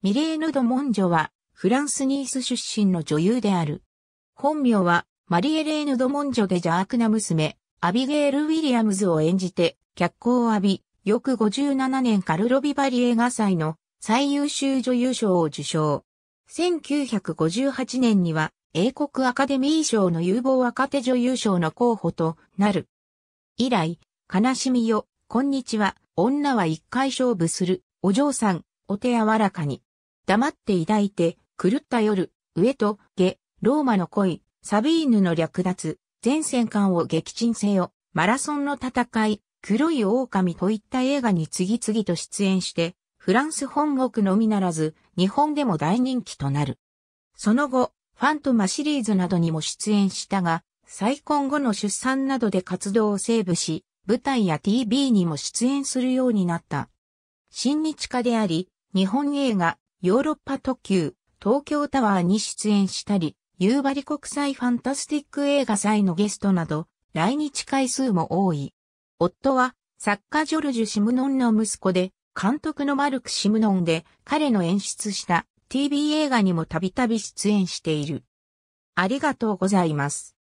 ミレーヌ・ド・モンジョは、フランス・ニース出身の女優である。本名は、マリエレーヌ・ド・モンジョで邪悪な娘、アビゲール・ウィリアムズを演じて、脚光を浴び、翌57年カルロビバリ映画祭の最優秀女優賞を受賞。1958年には、英国アカデミー賞の有望若手女優賞の候補となる。以来、悲しみよ、こんにちは、女は一回勝負する、お嬢さん、お手柔らかに。黙って抱いて、狂った夜、上と下、ローマの恋、サビーヌの略奪、前戦艦を撃沈せよ、マラソンの戦い、黒い狼といった映画に次々と出演して、フランス本国のみならず、日本でも大人気となる。その後、ファントマシリーズなどにも出演したが、再婚後の出産などで活動をセーブし、舞台や TV にも出演するようになった。親日家であり、日本映画、ヨーロッパ特急、東京タワーに出演したり、夕張国際ファンタスティック映画祭のゲストなど、来日回数も多い。夫は、作家ジョルジュ・シムノンの息子で、監督のマルク・シムノンで、彼の演出した TV 映画にもたびたび出演している。ありがとうございます。